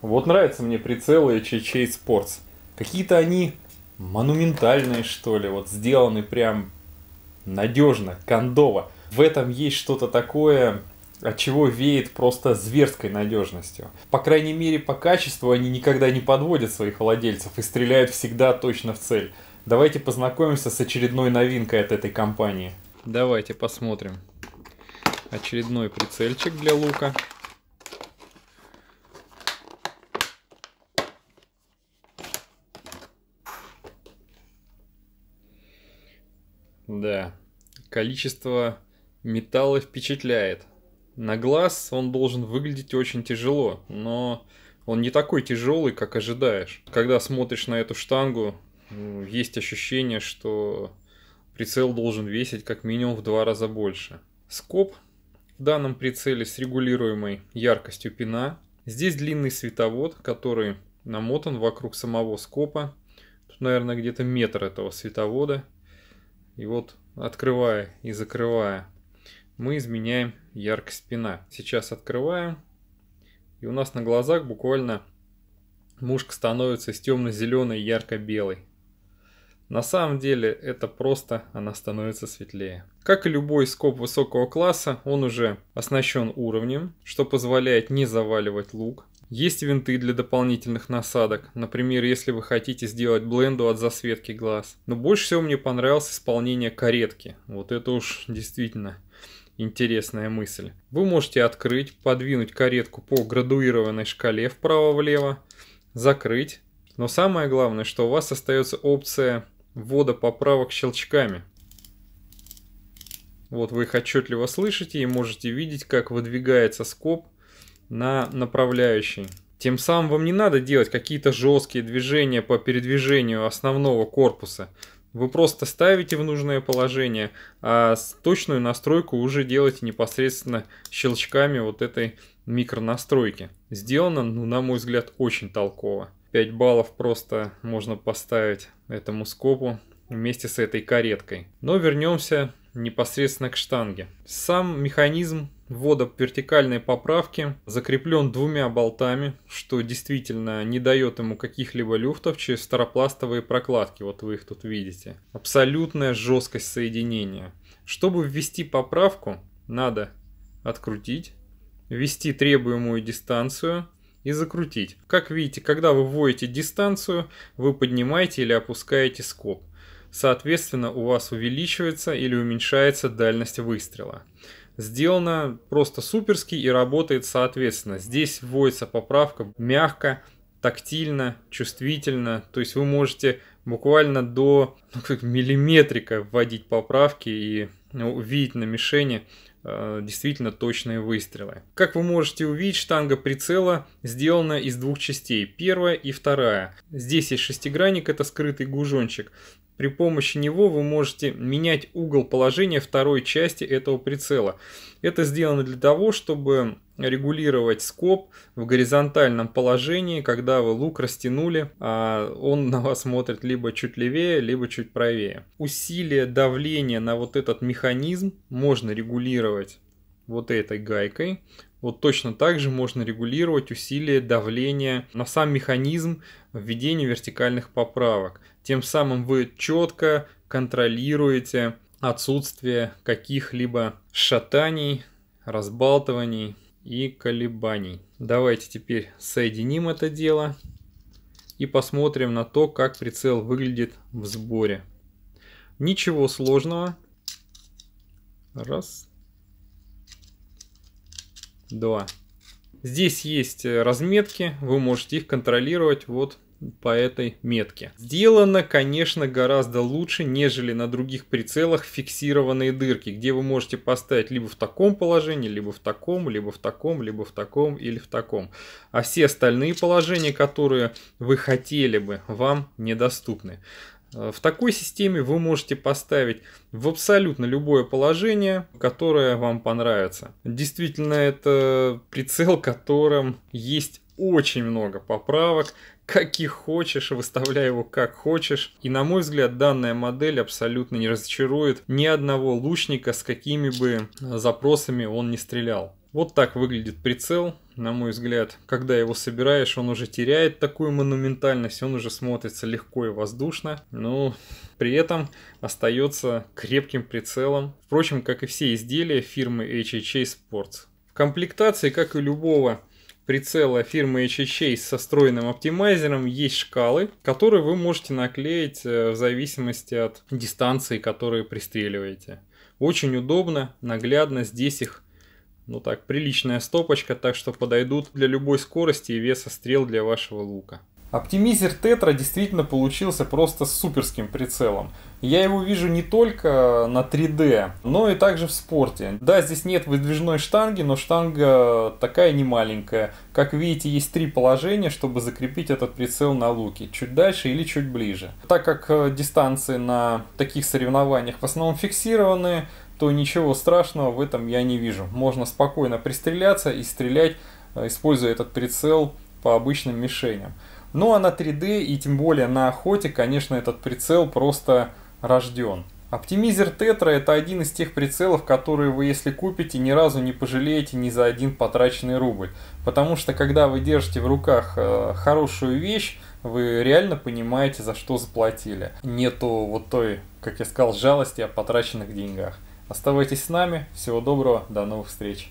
Вот нравятся мне прицелы HHA спортс Какие-то они монументальные, что ли, вот сделаны прям надежно, кондово. В этом есть что-то такое, от чего веет просто зверской надежностью. По крайней мере, по качеству они никогда не подводят своих владельцев и стреляют всегда точно в цель. Давайте познакомимся с очередной новинкой от этой компании. Давайте посмотрим очередной прицельчик для лука. Да, количество металла впечатляет. На глаз он должен выглядеть очень тяжело, но он не такой тяжелый, как ожидаешь. Когда смотришь на эту штангу, ну, есть ощущение, что прицел должен весить как минимум в два раза больше. Скоп в данном прицеле с регулируемой яркостью пина. Здесь длинный световод, который намотан вокруг самого скопа. Тут, наверное, где-то метр этого световода. И вот, открывая и закрывая, мы изменяем яркость пина. Сейчас открываем. И у нас на глазах буквально мушка становится из темно-зеленой ярко-белой. На самом деле это просто она становится светлее. Как и любой скоб высокого класса, он уже оснащен уровнем, что позволяет не заваливать лук. Есть винты для дополнительных насадок, например, если вы хотите сделать бленду от засветки глаз. Но больше всего мне понравилось исполнение каретки. Вот это уж действительно интересная мысль. Вы можете открыть, подвинуть каретку по градуированной шкале вправо-влево, закрыть. Но самое главное, что у вас остается опция ввода поправок щелчками. Вот вы их отчетливо слышите и можете видеть, как выдвигается скоб на направляющий. Тем самым вам не надо делать какие-то жесткие движения по передвижению основного корпуса. Вы просто ставите в нужное положение, а точную настройку уже делаете непосредственно щелчками вот этой микронастройки. Сделано, ну, на мой взгляд, очень толково. 5 баллов просто можно поставить этому скопу вместе с этой кареткой. Но вернемся непосредственно к штанге. Сам механизм ввода вертикальной поправки закреплен двумя болтами, что действительно не дает ему каких-либо люфтов через старопластовые прокладки, вот вы их тут видите. Абсолютная жесткость соединения. Чтобы ввести поправку, надо открутить, ввести требуемую дистанцию, и закрутить. Как видите, когда вы вводите дистанцию, вы поднимаете или опускаете скоб. Соответственно, у вас увеличивается или уменьшается дальность выстрела. Сделано просто суперски и работает соответственно. Здесь вводится поправка мягко, тактильно, чувствительно. То есть вы можете буквально до ну, как миллиметрика вводить поправки и увидеть ну, на мишени Э, действительно точные выстрелы. Как вы можете увидеть, штанга прицела сделана из двух частей, первая и вторая. Здесь есть шестигранник, это скрытый гужончик. При помощи него вы можете менять угол положения второй части этого прицела. Это сделано для того, чтобы регулировать скоб в горизонтальном положении, когда вы лук растянули, а он на вас смотрит либо чуть левее, либо чуть правее. Усилие давления на вот этот механизм можно регулировать вот этой гайкой. Вот точно так же можно регулировать усилие давления на сам механизм введения вертикальных поправок. Тем самым вы четко контролируете отсутствие каких-либо шатаний, разбалтываний и колебаний. Давайте теперь соединим это дело и посмотрим на то, как прицел выглядит в сборе. Ничего сложного. Раз. Два. Здесь есть э, разметки, вы можете их контролировать вот по этой метке. Сделано, конечно, гораздо лучше, нежели на других прицелах фиксированные дырки, где вы можете поставить либо в таком положении, либо в таком, либо в таком, либо в таком или в таком. А все остальные положения, которые вы хотели бы, вам недоступны. Э, в такой системе вы можете поставить в абсолютно любое положение, которое вам понравится. Действительно, это прицел, которым есть очень много поправок, каких хочешь, выставляй его как хочешь. И на мой взгляд, данная модель абсолютно не разочарует ни одного лучника, с какими бы э, запросами он не стрелял. Вот так выглядит прицел, на мой взгляд. Когда его собираешь, он уже теряет такую монументальность, он уже смотрится легко и воздушно, но при этом остается крепким прицелом. Впрочем, как и все изделия фирмы HHA Sports. В комплектации, как и любого прицела фирмы HHA со встроенным оптимайзером есть шкалы, которые вы можете наклеить э, в зависимости от дистанции, которые пристреливаете. Очень удобно, наглядно, здесь их ну так, приличная стопочка, так что подойдут для любой скорости и веса стрел для вашего лука. Оптимизер Тетра действительно получился просто суперским прицелом. Я его вижу не только на 3D, но и также в спорте. Да, здесь нет выдвижной штанги, но штанга такая не маленькая. Как видите, есть три положения, чтобы закрепить этот прицел на луке. Чуть дальше или чуть ближе. Так как э, дистанции на таких соревнованиях в основном фиксированы, то ничего страшного в этом я не вижу. Можно спокойно пристреляться и стрелять, э, используя этот прицел по обычным мишеням. Ну а на 3D и тем более на охоте, конечно, этот прицел просто рожден. Оптимизер Тетра это один из тех прицелов, которые вы если купите, ни разу не пожалеете ни за один потраченный рубль. Потому что когда вы держите в руках э, хорошую вещь, вы реально понимаете, за что заплатили. Нету вот той, как я сказал, жалости о потраченных деньгах. Оставайтесь с нами, всего доброго, до новых встреч.